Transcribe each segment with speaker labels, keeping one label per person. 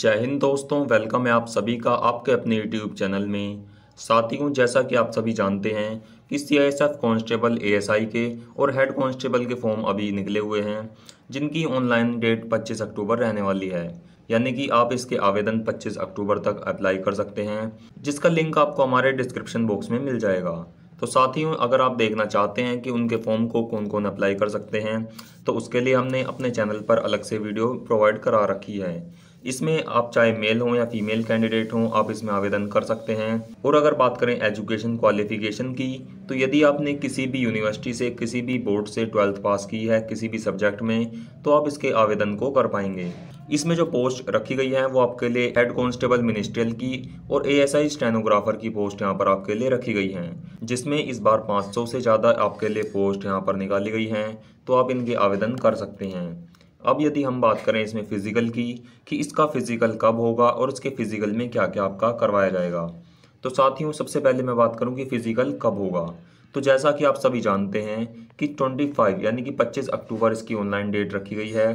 Speaker 1: जय हिंद दोस्तों वेलकम है आप सभी का आपके अपने यूट्यूब चैनल में साथियों जैसा कि आप सभी जानते हैं कि C I S F constable A S I के और हेड कांस्टेबल के फॉर्म अभी निकले हुए हैं जिनकी ऑनलाइन डेट 25 अक्टूबर रहने वाली है यानी कि आप इसके आवेदन 25 अक्टूबर तक अप्लाई कर सकते हैं जिसका लिंक आपको हमारे डिस्क्रिप्शन बॉक्स में मिल जाएगा तो साथियों अगर आप देखना चाहते हैं कि उनके फॉर्म को कौन कौन अप्लाई कर सकते हैं तो उसके लिए हमने अपने चैनल पर अलग से वीडियो प्रोवाइड करा रखी है इसमें आप चाहे मेल हों या फीमेल कैंडिडेट हों आप इसमें आवेदन कर सकते हैं और अगर बात करें एजुकेशन क्वालिफिकेशन की तो यदि आपने किसी भी यूनिवर्सिटी से किसी भी बोर्ड से ट्वेल्थ पास की है किसी भी सब्जेक्ट में तो आप इसके आवेदन को कर पाएंगे इसमें जो पोस्ट रखी गई है वो आपके लिए हेड कॉन्स्टेबल मिनिस्ट्रियल की और ए स्टेनोग्राफर की पोस्ट यहाँ पर आपके लिए रखी गई हैं जिसमें इस बार 500 से ज़्यादा आपके लिए पोस्ट यहाँ पर निकाली गई हैं तो आप इनके आवेदन कर सकते हैं अब यदि हम बात करें इसमें फ़िज़िकल की कि इसका फ़िज़िकल कब होगा और इसके फ़िज़िकल में क्या क्या आपका करवाया जाएगा तो साथियों सबसे पहले मैं बात करूं कि फ़िज़िकल कब होगा तो जैसा कि आप सभी जानते हैं कि 25 यानी कि 25 अक्टूबर इसकी ऑनलाइन डेट रखी गई है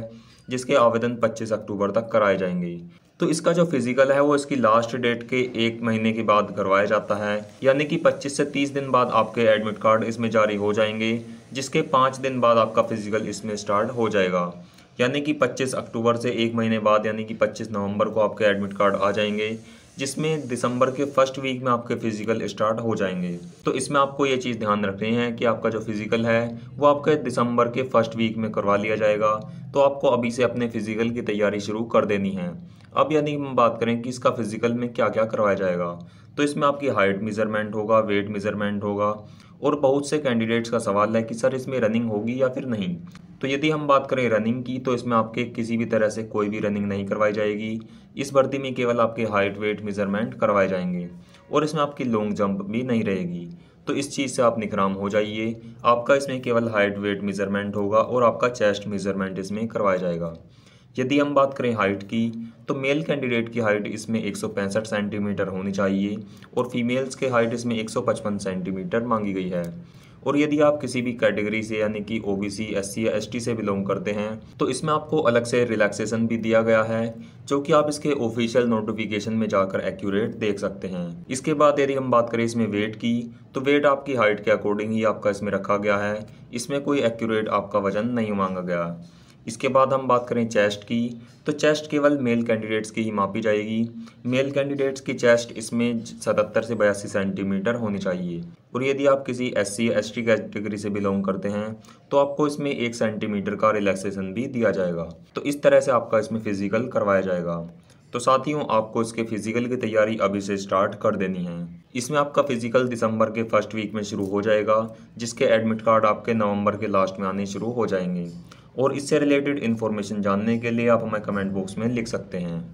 Speaker 1: जिसके आवेदन 25 अक्टूबर तक कराए जाएंगे तो इसका जो फिज़िकल है वो इसकी लास्ट डेट के एक महीने के बाद करवाया जाता है यानी कि 25 से 30 दिन बाद आपके एडमिट कार्ड इसमें जारी हो जाएंगे जिसके पाँच दिन बाद आपका फिज़िकल इसमें स्टार्ट हो जाएगा यानी कि 25 अक्टूबर से एक महीने बाद यानी कि 25 नवंबर को आपके एडमिट कार्ड आ जाएंगे जिसमें दिसंबर के फर्स्ट वीक में आपके फिजिकल स्टार्ट हो जाएंगे तो इसमें आपको ये चीज़ ध्यान रखनी है कि आपका जो फिजिकल है वो आपके दिसंबर के फर्स्ट वीक में करवा लिया जाएगा तो आपको अभी से अपने फिजिकल की तैयारी शुरू कर देनी है अब यानी हम बात करें कि इसका फिजिकल में क्या क्या करवाया जाएगा तो इसमें आपकी हाइट मेज़रमेंट होगा वेट मेज़रमेंट होगा और बहुत से कैंडिडेट्स का सवाल है कि सर इसमें रनिंग होगी या फिर नहीं तो यदि हम बात करें रनिंग की तो इसमें आपके किसी भी तरह से कोई भी रनिंग नहीं करवाई जाएगी इस भर्ती में केवल आपके हाइट वेट मेज़रमेंट करवाए जाएंगे और इसमें आपकी लॉन्ग जंप भी नहीं रहेगी तो इस चीज़ से आप निकराम हो जाइए आपका इसमें केवल हाइट वेट मेज़रमेंट होगा और आपका चेस्ट मेज़रमेंट इसमें करवाया जाएगा यदि हम बात करें हाइट की तो मेल कैंडिडेट की हाइट इसमें एक सेंटीमीटर होनी चाहिए और फीमेल्स के हाइट इसमें एक सेंटीमीटर मांगी गई है और यदि आप किसी भी कैटेगरी से यानी कि O B C S C या एस टी से बिलोंग करते हैं तो इसमें आपको अलग से रिलैक्सेशन भी दिया गया है जो कि आप इसके ऑफिशियल नोटिफिकेशन में जाकर एक्यूरेट देख सकते हैं इसके बाद यदि हम बात करें इसमें वेट की तो वेट आपकी हाइट के अकॉर्डिंग ही आपका इसमें रखा गया है इसमें कोई एक्यूरेट आपका वजन नहीं मांगा गया इसके बाद हम बात करें चेस्ट की तो चेस्ट केवल मेल कैंडिडेट्स की ही मापी जाएगी मेल कैंडिडेट्स की चेस्ट इसमें सतहत्तर से बयासी सेंटीमीटर होनी चाहिए और यदि आप किसी S C S T category से बिलोंग करते हैं तो आपको इसमें एक सेंटीमीटर का रिलैक्सेशन भी दिया जाएगा तो इस तरह से आपका इसमें फिजिकल करवाया जाएगा तो साथियों आपको इसके फिजिकल की तैयारी अभी से स्टार्ट कर देनी है इसमें आपका फिजिकल दिसंबर के फर्स्ट वीक में शुरू हो जाएगा जिसके एडमिट कार्ड आपके नवंबर के लास्ट में आने शुरू हो जाएंगे और इससे रिलेटेड इन्फॉर्मेशन जानने के लिए आप हमें कमेंट बॉक्स में लिख सकते हैं